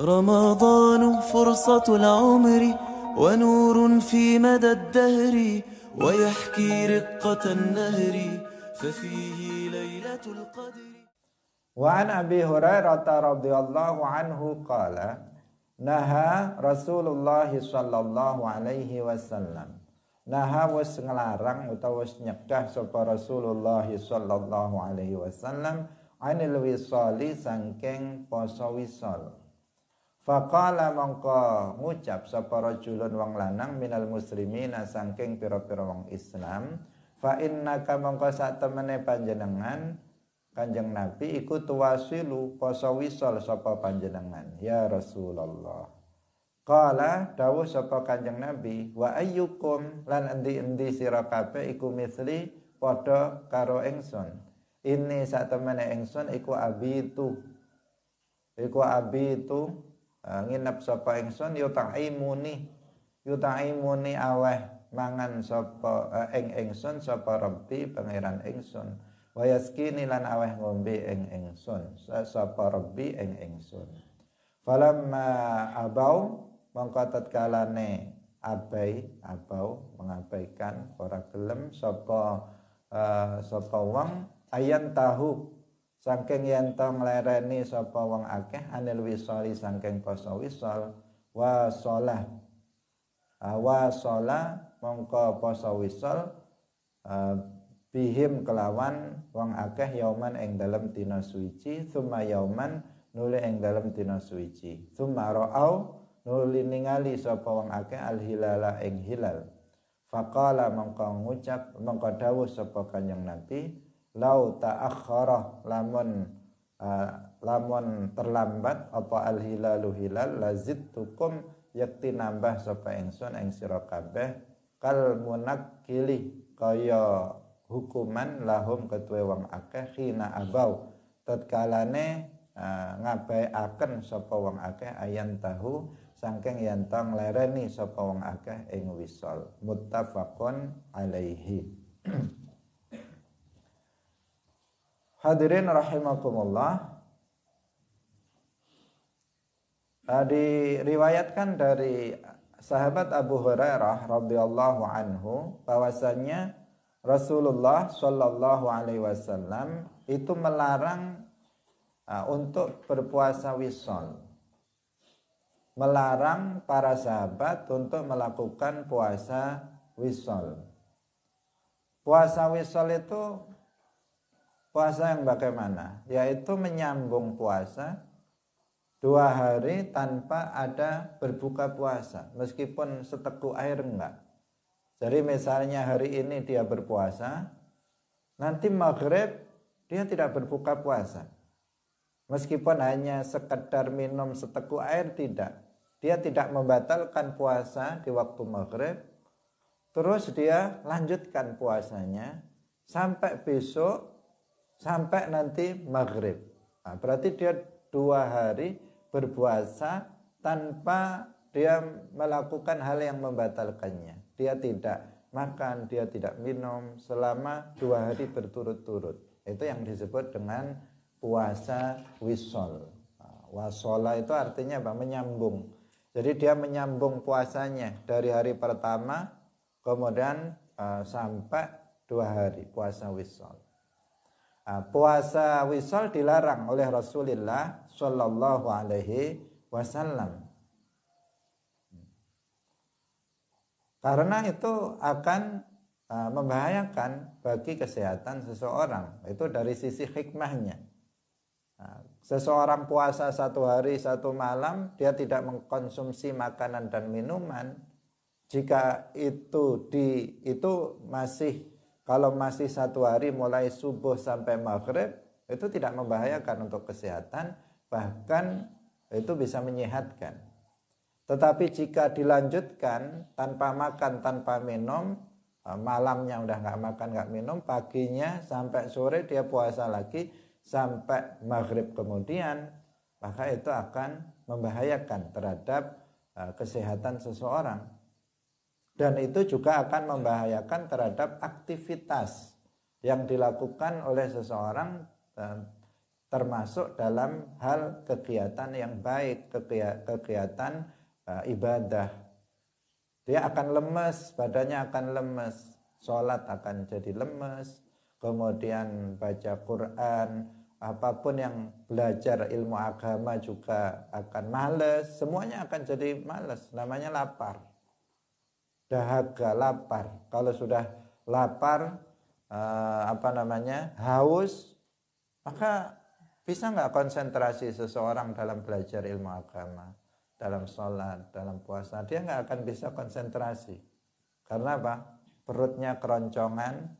رمضان فرصة العمر ونور في مدى الدهر ويحكي رقة النهر ففيه ليلة القدر وعن أبي هريرة رضي الله عنه قال نهى رسول الله صلى الله عليه وسلم نهى wis ngelarang utawa wis nyegah sapa Rasulullah sallallahu alaihi wasallam anil wisali sangking poso wisol. Faqala mongko ngucap sapa julun wong lanang minal muslimina saking pira-pira wong Islam fa innaka mongko sak temene panjenengan Kanjeng Nabi iku tuwasilu poso wisol sapa panjenengan ya Rasulullah Kala dawuh sapa Kanjeng Nabi wa ayyukum lan endi-endi sira kabeh iku misli padha karo ingsun ini sak temene ingsun iku abitu iku abitu Eh, nginep sapa ingsun yutaimuni yutaimuni aweh mangan sapa eh, ing ingsun sapa rabbi pangeran ingsun wa yaskini lan aweh ngombe ing ingsun sapa rabbi ing ingsun falamma abau mongko kalane, abai abau mengabaikan ora gelem sapa uh, sapa wong ayan tahu saking yen to nglereni sapa wong akeh anil wisoli saking poso wisol wa sholah wa sholah mongko poso wisol uh, bihim kelawan wong akeh yauman ing dalem dina suci summa yauman nuli ing dalem dina suci summa ra'au nuli ningali sapa wong akeh al hilala ing hilal faqala mongko ngucap mongko dawuh sapa kanjeng nabi lau ta'akhkhara lamun uh, lamun terlambat apa al hilalu hilal tukum yakti nambah sapa ingsun ing sira kabeh kal munakkili kaya hukuman lahum ketue wong akeh khina abau tatkalane uh, eh, ngabai akan sapa wong akeh ayan tahu sangking yantang lereni sapa wong akeh ing wisol muttafaqun alaihi Hadirin rahimakumullah ah, diriwayatkan dari sahabat Abu Hurairah radhiyallahu anhu bahwasanya Rasulullah shallallahu alaihi wasallam itu melarang uh, untuk berpuasa wisol melarang para sahabat untuk melakukan puasa wisol puasa wisol itu Puasa yang bagaimana? Yaitu menyambung puasa dua hari tanpa ada berbuka puasa. Meskipun seteguk air enggak. Jadi misalnya hari ini dia berpuasa, nanti maghrib dia tidak berbuka puasa. Meskipun hanya sekedar minum seteguk air tidak. Dia tidak membatalkan puasa di waktu maghrib. Terus dia lanjutkan puasanya sampai besok sampai nanti maghrib. Nah, berarti dia dua hari berpuasa tanpa dia melakukan hal yang membatalkannya. Dia tidak makan, dia tidak minum selama dua hari berturut-turut. Itu yang disebut dengan puasa wisol. Nah, wasola itu artinya apa? Menyambung. Jadi dia menyambung puasanya dari hari pertama kemudian uh, sampai dua hari puasa wisol. Ah, puasa wisol dilarang oleh Rasulullah Shallallahu Alaihi Wasallam karena itu akan ah, membahayakan bagi kesehatan seseorang itu dari sisi hikmahnya ah, seseorang puasa satu hari satu malam dia tidak mengkonsumsi makanan dan minuman jika itu di itu masih kalau masih satu hari mulai subuh sampai maghrib itu tidak membahayakan untuk kesehatan, bahkan itu bisa menyehatkan. Tetapi jika dilanjutkan tanpa makan, tanpa minum, eh, malamnya udah nggak makan, nggak minum, paginya sampai sore dia puasa lagi sampai maghrib kemudian, maka itu akan membahayakan terhadap eh, kesehatan seseorang dan itu juga akan membahayakan terhadap aktivitas yang dilakukan oleh seseorang eh, termasuk dalam hal kegiatan yang baik, kegiatan eh, ibadah. Dia akan lemes, badannya akan lemes, sholat akan jadi lemes, kemudian baca Quran, apapun yang belajar ilmu agama juga akan males, semuanya akan jadi males, namanya lapar dahaga lapar kalau sudah lapar eh, apa namanya haus maka bisa nggak konsentrasi seseorang dalam belajar ilmu agama dalam sholat dalam puasa dia nggak akan bisa konsentrasi karena apa perutnya keroncongan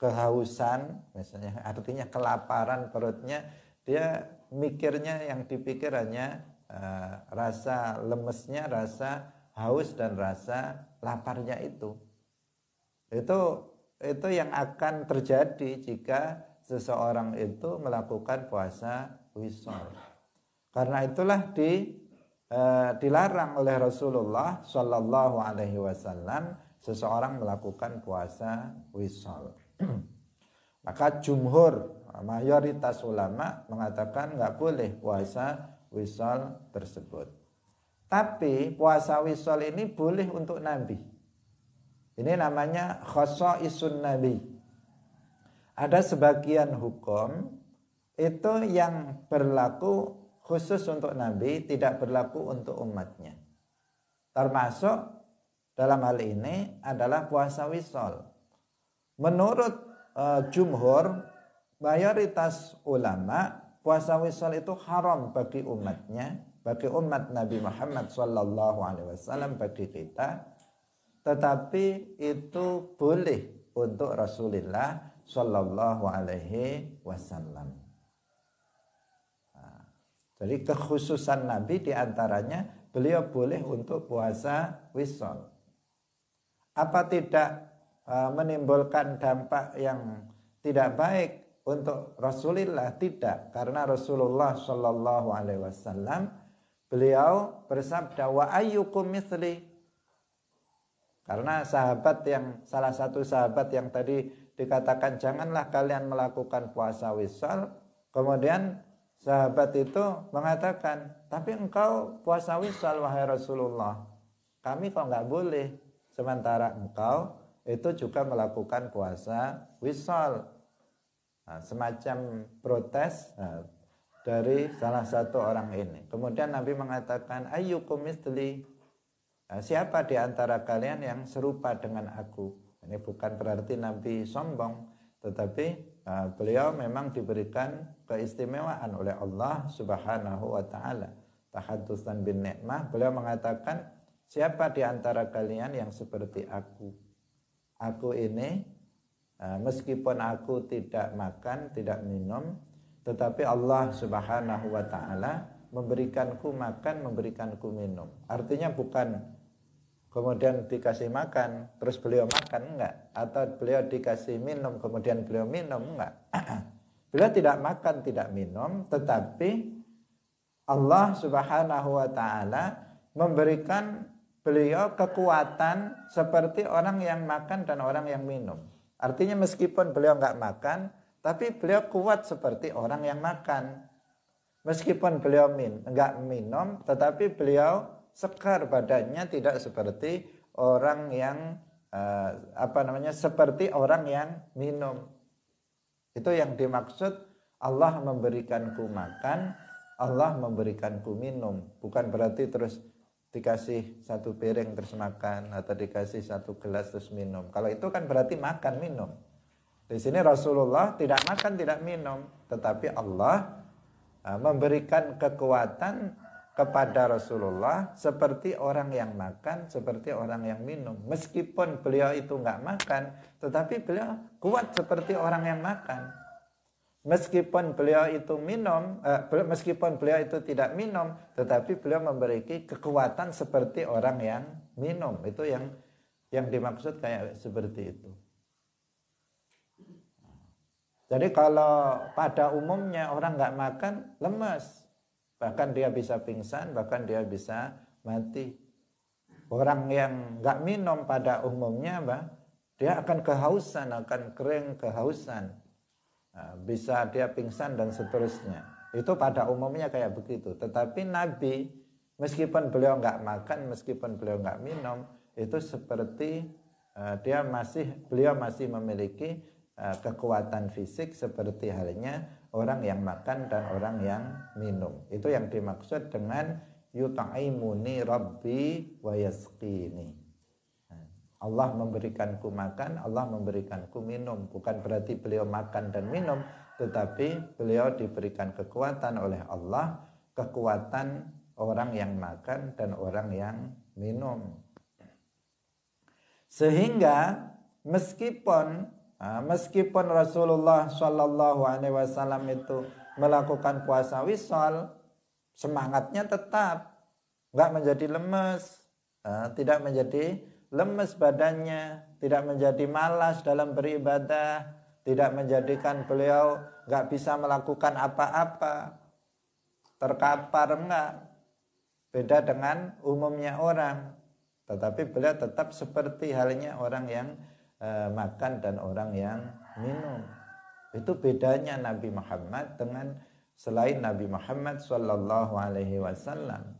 kehausan misalnya artinya kelaparan perutnya dia mikirnya yang dipikirannya eh, rasa lemesnya rasa haus dan rasa laparnya itu. Itu itu yang akan terjadi jika seseorang itu melakukan puasa wisol. Karena itulah di e, dilarang oleh Rasulullah Shallallahu Alaihi Wasallam seseorang melakukan puasa wisol. Maka jumhur mayoritas ulama mengatakan nggak boleh puasa wisol tersebut. Tapi puasa wisol ini boleh untuk Nabi. Ini namanya khoso isun Nabi. Ada sebagian hukum itu yang berlaku khusus untuk Nabi, tidak berlaku untuk umatnya. Termasuk dalam hal ini adalah puasa wisol. Menurut e, jumhur, mayoritas ulama puasa wisol itu haram bagi umatnya bagi umat Nabi Muhammad Sallallahu Alaihi Wasallam bagi kita, tetapi itu boleh untuk Rasulullah Sallallahu Alaihi Wasallam. jadi kekhususan Nabi diantaranya beliau boleh untuk puasa wisol. Apa tidak menimbulkan dampak yang tidak baik untuk Rasulullah? Tidak, karena Rasulullah Shallallahu Alaihi Wasallam Beliau bersabda wa ayyukum mithli. Karena sahabat yang salah satu sahabat yang tadi dikatakan janganlah kalian melakukan puasa wisal. Kemudian sahabat itu mengatakan, tapi engkau puasa wisal wahai Rasulullah. Kami kok nggak boleh. Sementara engkau itu juga melakukan puasa wisal. Nah, semacam protes, nah, dari salah satu orang ini. Kemudian Nabi mengatakan, ayyukum misli. Nah, siapa di antara kalian yang serupa dengan aku? Ini bukan berarti Nabi sombong, tetapi eh, beliau memang diberikan keistimewaan oleh Allah Subhanahu wa taala. Tahatusan bin nikmah, beliau mengatakan, siapa di antara kalian yang seperti aku? Aku ini eh, meskipun aku tidak makan, tidak minum, tetapi Allah Subhanahu wa taala memberikanku makan, memberikanku minum. Artinya bukan kemudian dikasih makan, terus beliau makan enggak atau beliau dikasih minum kemudian beliau minum enggak. beliau tidak makan, tidak minum, tetapi Allah Subhanahu wa taala memberikan beliau kekuatan seperti orang yang makan dan orang yang minum. Artinya meskipun beliau enggak makan, tapi beliau kuat seperti orang yang makan. Meskipun beliau min, enggak minum, tetapi beliau sekar badannya tidak seperti orang yang uh, apa namanya seperti orang yang minum. Itu yang dimaksud Allah memberikanku makan, Allah memberikanku minum. Bukan berarti terus dikasih satu piring terus makan atau dikasih satu gelas terus minum. Kalau itu kan berarti makan minum. Di sini Rasulullah tidak makan, tidak minum, tetapi Allah eh, memberikan kekuatan kepada Rasulullah seperti orang yang makan, seperti orang yang minum. Meskipun beliau itu nggak makan, tetapi beliau kuat seperti orang yang makan. Meskipun beliau itu minum, eh, meskipun beliau itu tidak minum, tetapi beliau memiliki kekuatan seperti orang yang minum. Itu yang yang dimaksud kayak seperti itu. Jadi kalau pada umumnya orang nggak makan lemas, bahkan dia bisa pingsan, bahkan dia bisa mati. Orang yang nggak minum pada umumnya, bah, dia akan kehausan, akan kering kehausan, nah, bisa dia pingsan dan seterusnya. Itu pada umumnya kayak begitu. Tetapi Nabi, meskipun beliau nggak makan, meskipun beliau nggak minum, itu seperti eh, dia masih beliau masih memiliki Eh, kekuatan fisik seperti halnya orang yang makan dan orang yang minum. Itu yang dimaksud dengan yuta'imuni rabbi wa yasqini. Nah, Allah memberikanku makan, Allah memberikanku minum. Bukan berarti beliau makan dan minum, tetapi beliau diberikan kekuatan oleh Allah, kekuatan orang yang makan dan orang yang minum. Sehingga meskipun meskipun Rasulullah Shallallahu Alaihi Wasallam itu melakukan puasa wisol, semangatnya tetap nggak menjadi lemes, tidak menjadi lemes badannya, tidak menjadi malas dalam beribadah, tidak menjadikan beliau nggak bisa melakukan apa-apa, terkapar enggak. Beda dengan umumnya orang, tetapi beliau tetap seperti halnya orang yang Eh, makan dan orang yang minum. Itu bedanya Nabi Muhammad dengan selain Nabi Muhammad Shallallahu Alaihi Wasallam.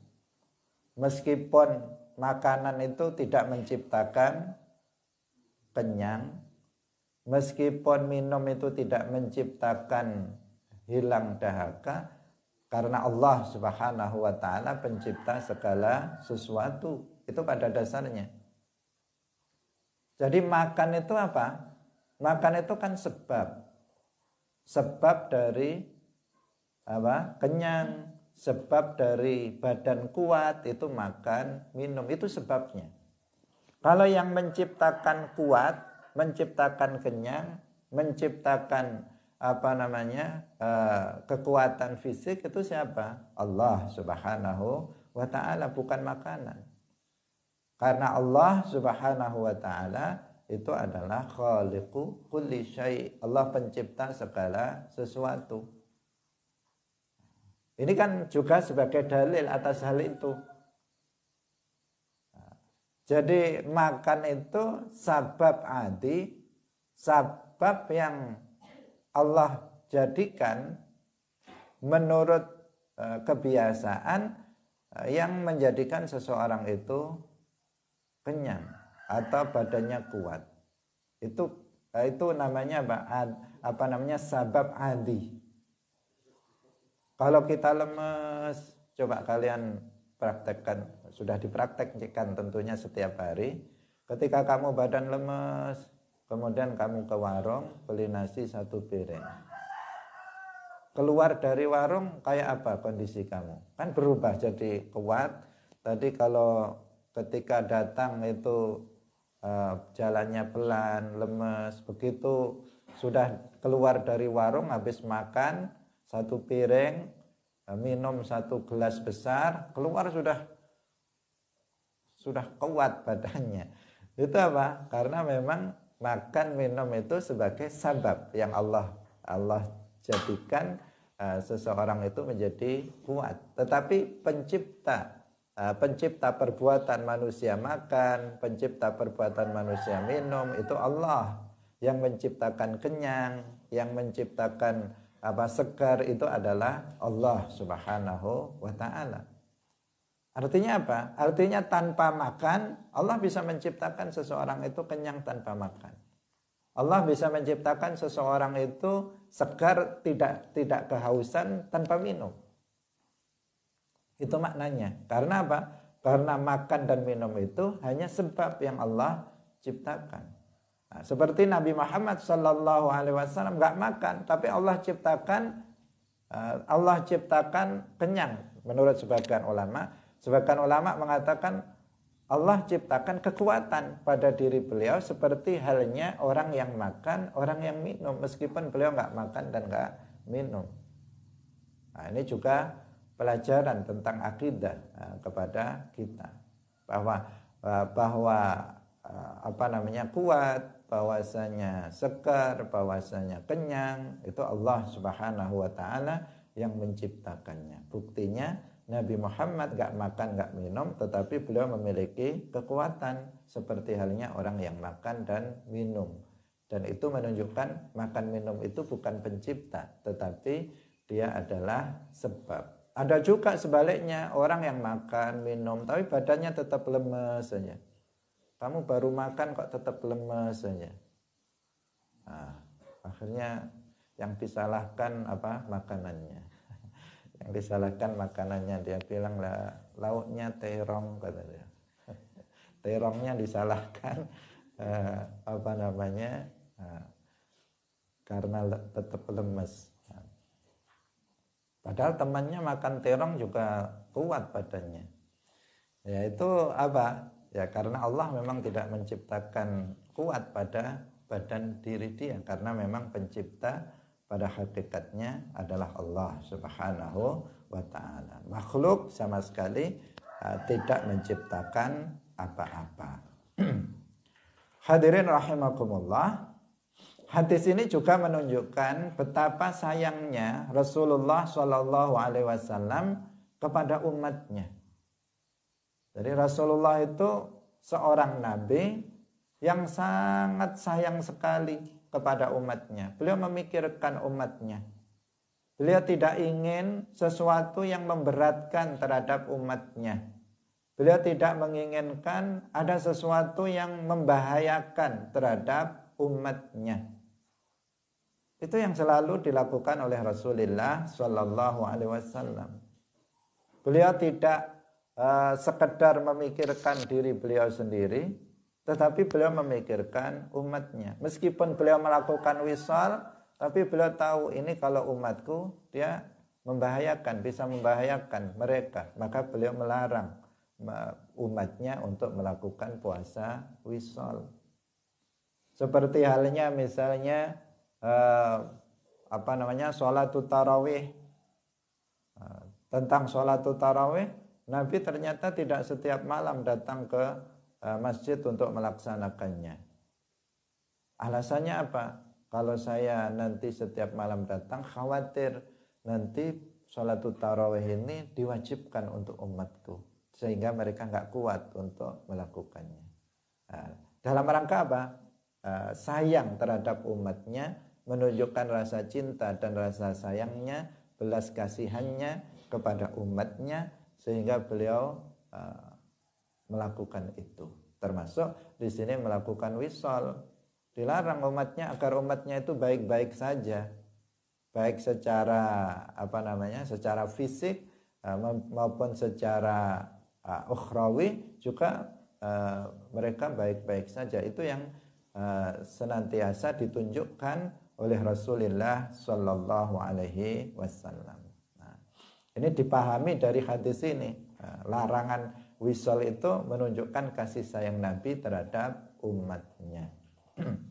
Meskipun makanan itu tidak menciptakan kenyang, meskipun minum itu tidak menciptakan hilang dahaga, karena Allah Subhanahu wa taala pencipta segala sesuatu. Itu pada dasarnya. Jadi makan itu apa? Makan itu kan sebab. Sebab dari apa? Kenyang, sebab dari badan kuat itu makan, minum itu sebabnya. Kalau yang menciptakan kuat, menciptakan kenyang, menciptakan apa namanya eh, kekuatan fisik itu siapa? Allah Subhanahu wa taala bukan makanan. Karena Allah Subhanahu wa taala itu adalah khaliqu kulli syai. Allah pencipta segala sesuatu. Ini kan juga sebagai dalil atas hal itu. Jadi makan itu sabab adi, sabab yang Allah jadikan menurut eh, kebiasaan eh, yang menjadikan seseorang itu kenyang atau badannya kuat. Itu eh, itu namanya apa? apa namanya sabab adi. Kalau kita lemes, coba kalian praktekkan, sudah dipraktekkan tentunya setiap hari. Ketika kamu badan lemes, kemudian kamu ke warung beli nasi satu piring. Keluar dari warung kayak apa kondisi kamu? Kan berubah jadi kuat. Tadi kalau ketika datang itu uh, jalannya pelan, lemes, begitu sudah keluar dari warung habis makan satu piring, eh, minum satu gelas besar, keluar sudah sudah kuat badannya. Itu apa? Karena memang makan minum itu sebagai sabab yang Allah Allah jadikan uh, seseorang itu menjadi kuat. Tetapi pencipta Eh, pencipta perbuatan manusia makan, pencipta perbuatan manusia minum itu Allah yang menciptakan kenyang, yang menciptakan apa segar itu adalah Allah Subhanahu wa taala. Artinya apa? Artinya tanpa makan Allah bisa menciptakan seseorang itu kenyang tanpa makan. Allah bisa menciptakan seseorang itu segar tidak tidak kehausan tanpa minum. Itu maknanya. Karena apa? Karena makan dan minum itu hanya sebab yang Allah ciptakan. Nah, seperti Nabi Muhammad Shallallahu Alaihi Wasallam nggak makan, tapi Allah ciptakan eh, Allah ciptakan kenyang menurut sebagian ulama. Sebagian ulama mengatakan Allah ciptakan kekuatan pada diri beliau seperti halnya orang yang makan, orang yang minum meskipun beliau nggak makan dan nggak minum. Nah, ini juga pelajaran tentang akidah eh, kepada kita bahwa eh, bahwa eh, apa namanya kuat bahwasanya segar bahwasanya kenyang itu Allah Subhanahu wa taala yang menciptakannya buktinya Nabi Muhammad gak makan gak minum tetapi beliau memiliki kekuatan seperti halnya orang yang makan dan minum dan itu menunjukkan makan minum itu bukan pencipta tetapi dia adalah sebab ada juga sebaliknya orang yang makan, minum tapi badannya tetap lemes saja. Kamu baru makan kok tetap lemes saja. Nah, akhirnya yang disalahkan apa makanannya. yang disalahkan makanannya dia bilang lah lauknya terong kata dia. Terongnya disalahkan eh, apa namanya? Eh, karena tetap lemes. Padahal temannya makan terong juga kuat badannya. Ya itu apa? Ya karena Allah memang tidak menciptakan kuat pada badan diri dia karena memang pencipta pada hakikatnya adalah Allah Subhanahu wa taala. Makhluk sama sekali uh, tidak menciptakan apa-apa. Hadirin rahimakumullah. Hadis ini juga menunjukkan betapa sayangnya Rasulullah Shallallahu Alaihi Wasallam kepada umatnya. Jadi Rasulullah itu seorang nabi yang sangat sayang sekali kepada umatnya. Beliau memikirkan umatnya. Beliau tidak ingin sesuatu yang memberatkan terhadap umatnya. Beliau tidak menginginkan ada sesuatu yang membahayakan terhadap umatnya. Itu yang selalu dilakukan oleh Rasulullah Shallallahu Alaihi Wasallam. Beliau tidak uh, sekedar memikirkan diri beliau sendiri, tetapi beliau memikirkan umatnya. Meskipun beliau melakukan wisal, tapi beliau tahu ini kalau umatku dia membahayakan, bisa membahayakan mereka. Maka beliau melarang umatnya untuk melakukan puasa wisol. Seperti halnya misalnya eh, apa namanya sholat tarawih eh, tentang sholat tarawih Nabi ternyata tidak setiap malam datang ke eh, masjid untuk melaksanakannya alasannya apa kalau saya nanti setiap malam datang khawatir nanti sholat tarawih ini diwajibkan untuk umatku sehingga mereka nggak kuat untuk melakukannya eh, dalam rangka apa sayang terhadap umatnya menunjukkan rasa cinta dan rasa sayangnya, belas kasihannya kepada umatnya sehingga beliau uh, melakukan itu. Termasuk di sini melakukan wisol. Dilarang umatnya agar umatnya itu baik-baik saja. Baik secara apa namanya? secara fisik uh, maupun secara uh, ukhrawi juga uh, mereka baik-baik saja. Itu yang uh, senantiasa ditunjukkan oleh Rasulullah Shallallahu Alaihi Wasallam. Nah, ini dipahami dari hadis ini. Nah, larangan wisol itu menunjukkan kasih sayang Nabi terhadap umatnya.